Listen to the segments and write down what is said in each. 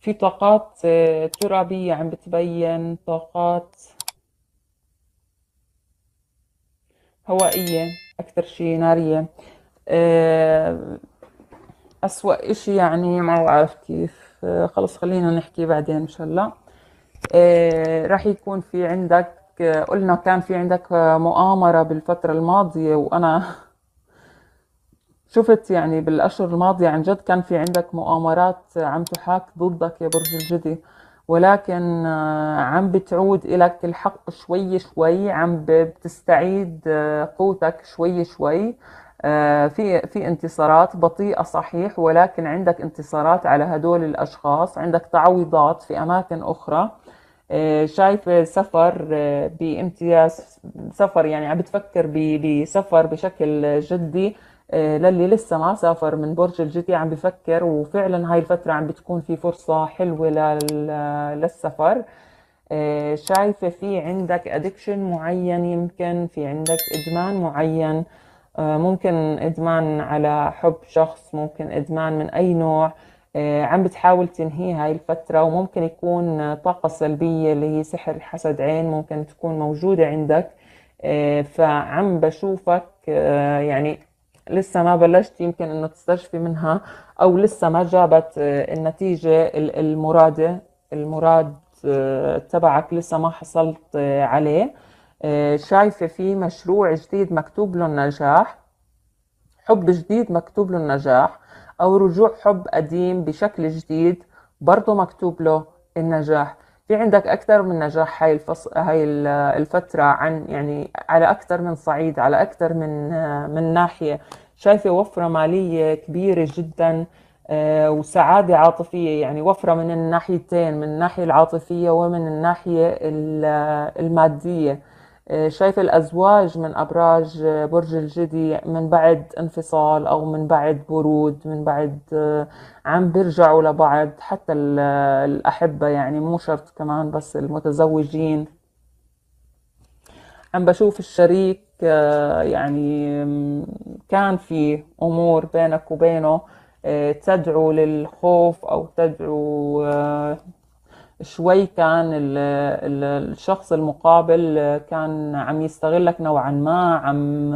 في طاقات آه، ترابية عم بتبين طاقات هوائية أكثر شيء نارية آه، أسوأ إشي يعني ما بعرف كيف آه، خلص خلينا نحكي بعدين إن شاء الله راح يكون في عندك قلنا كان في عندك مؤامرة بالفترة الماضية وأنا شفت يعني بالأشهر الماضية عن جد كان في عندك مؤامرات عم تحاك ضدك يا برج الجدي ولكن آه، عم بتعود لك الحق شوي شوي عم بتستعيد آه، قوتك شوي شوي آه، في في انتصارات بطيئة صحيح ولكن عندك انتصارات على هدول الأشخاص عندك تعويضات في أماكن أخرى شايفة سفر بامتياز سفر يعني عم بتفكر بسفر بشكل جدي آه، للي لسه ما سافر من برج الجدي عم بفكر وفعلا هاي الفترة عم بتكون في فرصة حلوة للسفر آه، شايفة في عندك أدكشن معين يمكن في عندك إدمان معين آه، ممكن إدمان على حب شخص ممكن إدمان من أي نوع عم بتحاول تنهي هاي الفترة وممكن يكون طاقة سلبية اللي هي سحر حسد عين ممكن تكون موجودة عندك فعم بشوفك يعني لسه ما بلشت يمكن انه تستشفي منها او لسه ما جابت آه، النتيجه المراده المراد آه، تبعك لسه ما حصلت آه، عليه شايفه في مشروع جديد مكتوب له النجاح حب جديد مكتوب له النجاح او رجوع حب قديم بشكل جديد برضه مكتوب له النجاح في عندك أكثر من نجاح هاي, الفص... هاي الفترة عن يعني على أكثر من صعيد على أكثر من من ناحية شايفة وفرة مالية كبيرة جدا آه، وسعادة عاطفية يعني وفرة من الناحيتين من الناحية العاطفية ومن الناحية المادية شايف الأزواج من أبراج برج الجدي من بعد انفصال أو من بعد برود من بعد آه، عم بيرجعوا لبعض حتى الأحبة يعني مو شرط كمان بس المتزوجين عم بشوف الشريك آه، يعني كان في أمور بينك وبينه آه، تدعو للخوف أو تدعو شوي كان الشخص المقابل كان عم يستغلك نوعا ما عم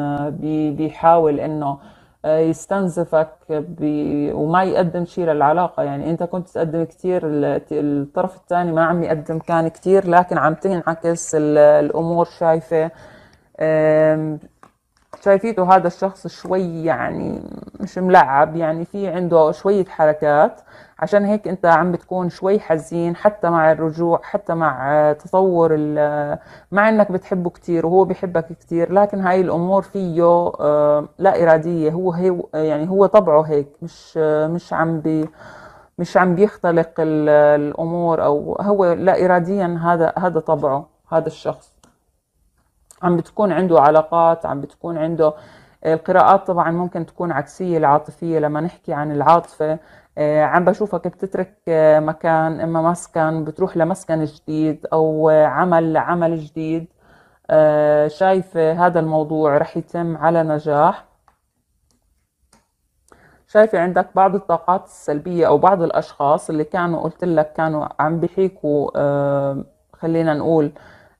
بيحاول انه آه، يستنزفك بي وما يقدم شيء للعلاقة يعني أنت كنت تقدم كثير الطرف الثاني ما عم يقدم كان كثير لكن عم تنعكس الأمور شايفة شايفيته هذا الشخص شوي يعني مش ملعب يعني في عنده شوية حركات عشان هيك انت عم بتكون شوي حزين حتى مع الرجوع حتى مع تطور مع انك بتحبه كتير وهو بحبك كتير لكن هاي الامور فيه آه، لا ارادية هو هي يعني هو طبعه هيك مش مش عم بي مش عم بيختلق الامور او هو لا اراديا هذا هذا طبعه هذا الشخص عم بتكون عنده علاقات عم بتكون عنده آه، القراءات طبعا ممكن تكون عكسية العاطفية لما نحكي عن العاطفة آه، عم بشوفك بتترك آه، مكان إما مسكن بتروح لمسكن جديد أو عمل لعمل جديد شايفة هذا الموضوع رح يتم على نجاح شايفة عندك بعض الطاقات السلبية أو بعض الأشخاص اللي كانوا قلت لك كانوا عم بيحيكوا خلينا نقول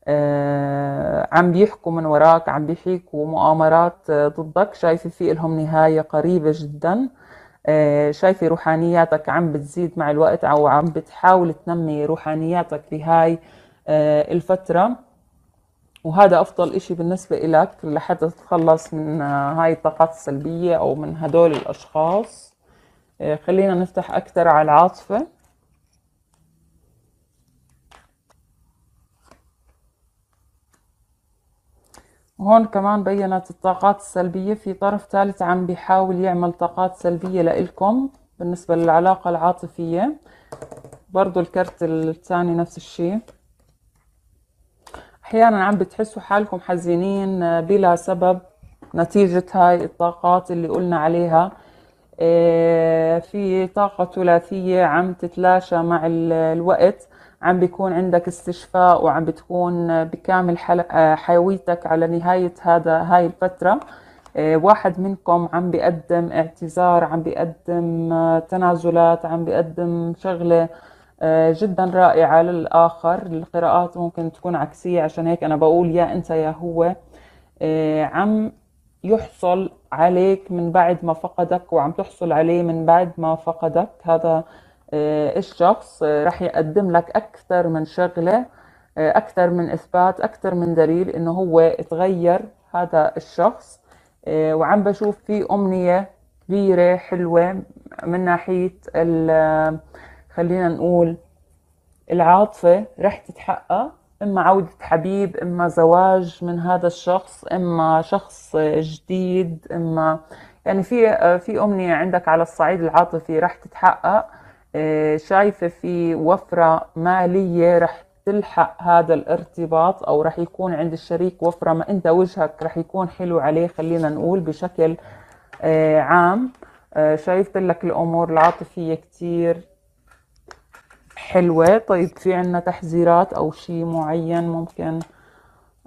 آه، عم بيحكوا من وراك عم بيحيكوا مؤامرات آه، ضدك شايفة في لهم نهاية قريبة جدا آه، شايفة روحانياتك عم بتزيد مع الوقت أو عم بتحاول تنمي روحانياتك بهاي الفترة وهذا أفضل إشي بالنسبة إلك لحتى تتخلص من هاي الطاقات السلبية أو من هدول الأشخاص خلينا نفتح أكثر على العاطفة هون كمان بينت الطاقات السلبية في طرف ثالث عم بيحاول يعمل طاقات سلبية لإلكم بالنسبة للعلاقة العاطفية برضو الكرت الثاني نفس الشيء أحيانا عم بتحسوا حالكم حزينين آه، بلا سبب نتيجة هاي الطاقات اللي قلنا عليها إيه، في طاقة ثلاثية عم تتلاشى مع الوقت عم بيكون عندك استشفاء وعم بتكون بكامل آه، حيويتك على نهاية هذا هاي الفترة إيه، واحد منكم عم بيقدم اعتذار عم بيقدم آه، تنازلات عم بيقدم شغلة آه، جدا رائعة للآخر القراءات ممكن تكون عكسية عشان هيك أنا بقول يا أنت يا هو إيه، عم يحصل عليك من بعد ما فقدك وعم تحصل عليه من بعد ما فقدك هذا آه، الشخص آه، رح يقدم لك أكثر من شغلة آه، أكثر من إثبات أكثر من دليل إنه هو تغير هذا الشخص وعم بشوف في أمنية كبيرة حلوة من ناحية خلينا نقول العاطفة رح تتحقق اما عودة حبيب اما زواج من هذا الشخص اما شخص جديد اما يعني في في امنية عندك على الصعيد العاطفي رح تتحقق إيه، شايفة في وفرة مالية رح تلحق هذا الارتباط او رح يكون عند الشريك وفرة ما انت وجهك رح يكون حلو عليه خلينا نقول بشكل إيه، عام إيه، شايفة لك الامور العاطفية كتير حلوة طيب في عنا تحذيرات أو شيء معين ممكن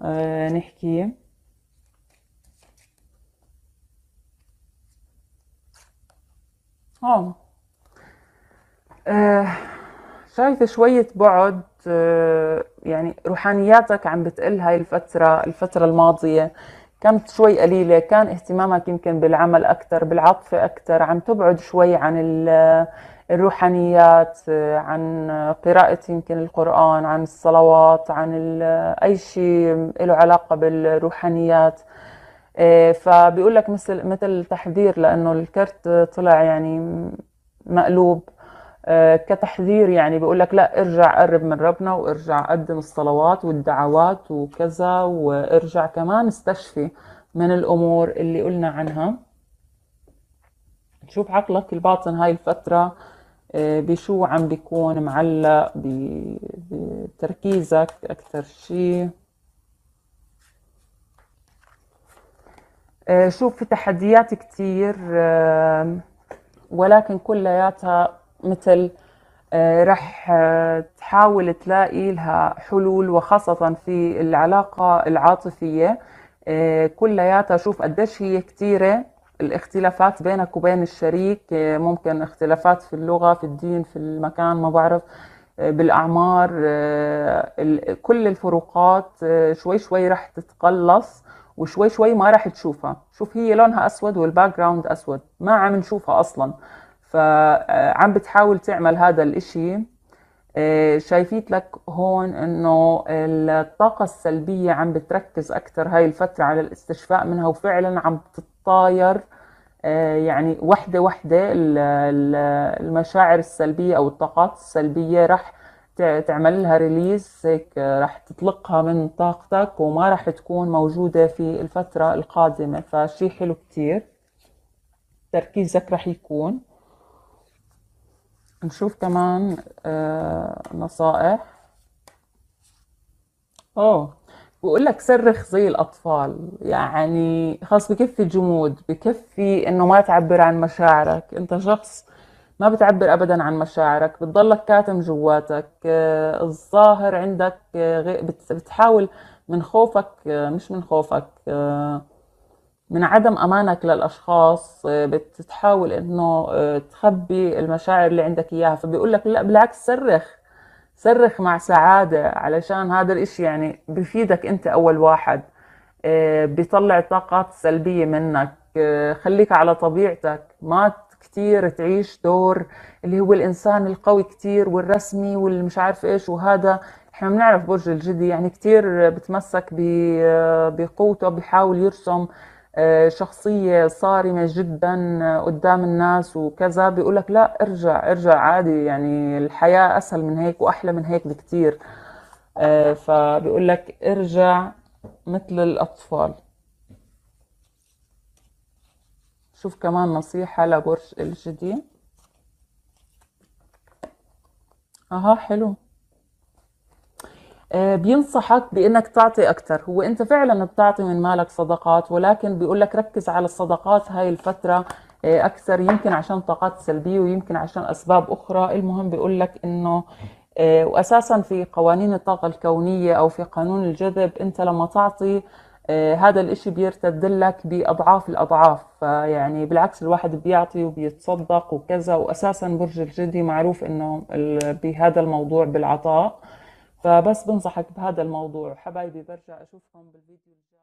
آه نحكيه آه. اه شايفة شوية بعد آه، يعني روحانياتك عم بتقل هاي الفترة الفترة الماضية كانت شوي قليلة كان اهتمامك يمكن بالعمل أكثر بالعاطفة أكثر عم تبعد شوي عن الروحانيات آه، عن قراءة يمكن القرآن عن الصلوات عن أي شيء له علاقة بالروحانيات آه، فبيقول لك مثل مثل تحذير لأنه الكرت طلع يعني مقلوب آه، كتحذير يعني بيقول لك لا ارجع قرب من ربنا وارجع قدم الصلوات والدعوات وكذا وارجع كمان استشفي من الامور اللي قلنا عنها تشوف عقلك الباطن هاي الفتره آه، بشو عم بيكون معلق بتركيزك أكثر شيء آه، شوف في تحديات كتير ولكن كلياتها مثل آه، رح تحاول تلاقي لها حلول وخاصة في العلاقة العاطفية كلياتها شوف قديش هي كتيرة الاختلافات بينك وبين الشريك آه، ممكن اختلافات في اللغة في الدين في المكان ما بعرف آه، بالأعمار آه، كل الفروقات شوي شوي رح تتقلص وشوي شوي ما رح تشوفها شوف هي لونها أسود والباك جراوند أسود ما عم نشوفها أصلا فعم بتحاول تعمل هذا الإشي آه، شايفيت لك هون انه الطاقة السلبية عم بتركز اكثر هاي الفترة على الاستشفاء منها وفعلا عم تتطاير آه، يعني وحدة وحدة المشاعر السلبية او الطاقات السلبية رح تعمل لها ريليز هيك آه، رح تطلقها من طاقتك وما رح تكون موجودة في الفترة القادمة فشي حلو كتير تركيزك رح يكون نشوف كمان آه نصائح اوه بقول لك صرخ زي الاطفال يعني خاص بكفي جمود بكفي انه ما تعبر عن مشاعرك انت شخص ما بتعبر ابدا عن مشاعرك بتضلك كاتم جواتك آه الظاهر عندك آه بتحاول من خوفك آه، مش من خوفك آه، من عدم امانك للاشخاص آه، بتحاول انه آه، تخبي المشاعر اللي عندك اياها فبيقول لك لا بالعكس صرخ صرخ مع سعاده علشان هذا الاشي يعني بفيدك انت اول واحد آه، بيطلع طاقات سلبيه منك خليك على طبيعتك ما كتير تعيش دور اللي هو الانسان القوي كتير والرسمي والمش عارف ايش وهذا احنا بنعرف برج الجدي يعني كتير بتمسك بقوته بيحاول يرسم آه، شخصية صارمة جدا آه، قدام الناس وكذا لك لا ارجع ارجع عادي يعني الحياة أسهل من هيك وأحلى من هيك بكتير آه، لك ارجع مثل الأطفال شوف كمان نصيحة لبرج الجدي اها حلو آه، بينصحك بانك تعطي اكثر هو انت فعلا بتعطي من مالك صدقات ولكن بيقول لك ركز على الصدقات هاي الفتره آه، اكثر يمكن عشان طاقات سلبيه ويمكن عشان اسباب اخرى المهم بيقول لك انه آه، واساسا في قوانين الطاقه الكونيه او في قانون الجذب انت لما تعطي هذا الاشي بيرتد لك باضعاف الاضعاف فيعني بالعكس الواحد بيعطي وبيتصدق وكذا واساسا برج الجدي معروف انه بهذا الموضوع بالعطاء فبس بنصحك بهذا الموضوع حبايبي برجع اشوفكم بالفيديو